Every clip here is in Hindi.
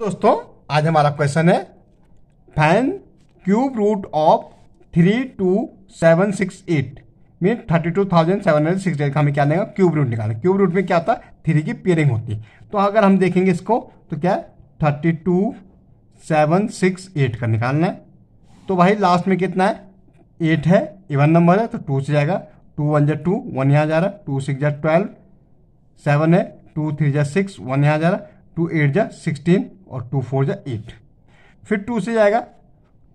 दोस्तों आज हमारा क्वेश्चन है find cube root of three two seven six eight mean thirty two thousand seven hundred six का हमें क्या लेगा क्यूब रूट निकालना क्यूब रूट में क्या होता है थ्री की पेयरिंग होती है तो अगर हम देखेंगे इसको तो क्या है thirty two seven six eight का निकालना है तो भाई लास्ट में कितना है एट है इवन नंबर है तो टू से जाएगा टू वन जै टू वन यहाँ जा रहा है टू सिक्स जै ट्वेल्व सेवन है टू थ्री जै सिक्स वन यहाँ जा रहा है टू एट जै सिक्सटीन और टू फोर जा एट फिर टू से जाएगा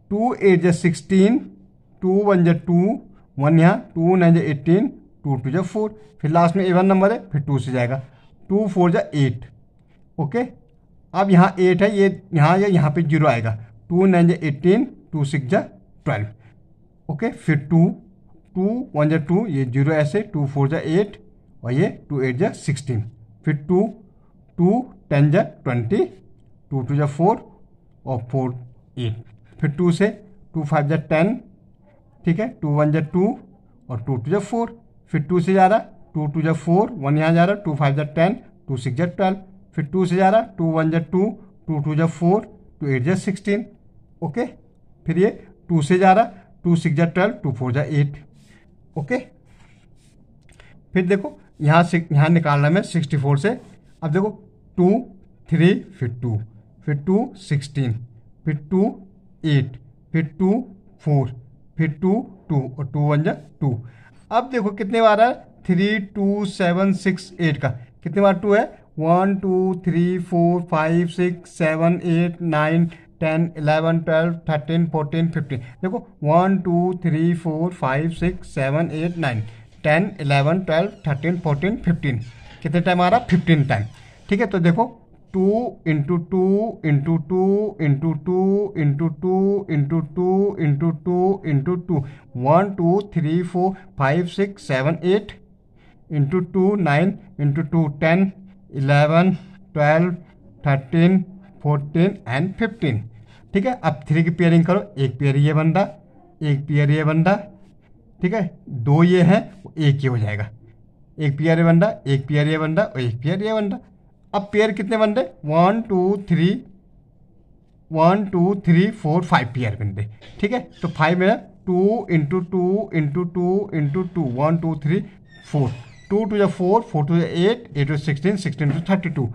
टू एट जा सिक्सटीन टू वन जा टू वन यहाँ टू नाइन जा एटीन टू टू जो फोर फिर लास्ट में एवन नंबर है फिर टू से जाएगा टू फोर जा एट ओके अब यहाँ एट है ये यहाँ या यहाँ पे जीरो आएगा टू नाइन जा एटीन टू सिक्स जै ट्वेल्व ओके फिर टू टू वन जा टू ये जीरो ऐसे टू फोर जै एट और ये टू एट जै सिक्सटीन फिर टू टू टेन जै ट्वेंटी टू टू जा फोर और फोर एट फिर टू से टू फाइव जै टेन ठीक है टू वन जा टू और टू टू जा फोर फिर टू से जा रहा टू टू जा फोर वन यहाँ जा रहा टू फाइव जा टेन टू सिक्स जा ट्वेल्व फिर टू से जा रहा टू वन जा टू टू टू जा फोर टू एट जा सिक्सटीन ओके फिर ये टू से जा रहा टू सिक्स जा ट्वेल्व टू फोर जै एट ओके फिर देखो यहाँ से यहाँ निकाल रहा मैं सिक्सटी फोर से अब देखो टू थ्री फिर टू फिर टू सिक्सटीन फिर टू एट फिर टू फोर फिर टू टू और टू वन जा टू अब देखो कितने बार है three two seven six eight का कितने बार टू है one two three four five six seven eight nine ten eleven twelve thirteen fourteen fifteen देखो one two three four five six seven eight nine ten eleven twelve thirteen fourteen fifteen कितने टाइम आ रहा फिफ्टीन टाइम ठीक है तो देखो two into two into two into two into two into two into two into two one two three four five six seven eight into two nine into two ten eleven twelve thirteen fourteen and fifteen ठीक है अब थ्री की पेयरिंग करो एक पेयर ये बंदा एक पेयर ये बंदा ठीक है दो ये हैं एक ये हो जाएगा एक पेयर ये बंदा एक पेयर ये बंदा और एक पेयर ये बंदा अब पेयर कितने बन रहे one two three one two three four five pair बन रहे ठीक है तो फाइव में two into two into two into two one two three four two two जो फोर फोर टू या eight eight two sixteen sixteen two thirty two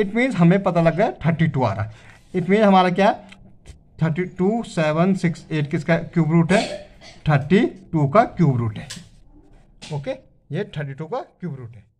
it means हमें पता लग गया थर्टी टू आ रहा है इट मीन्स हमारा क्या thirty two seven six eight किसका क्यूब रूट है थर्टी टू का क्यूब रूट है ओके okay? ये थर्टी टू का क्यूब रूट है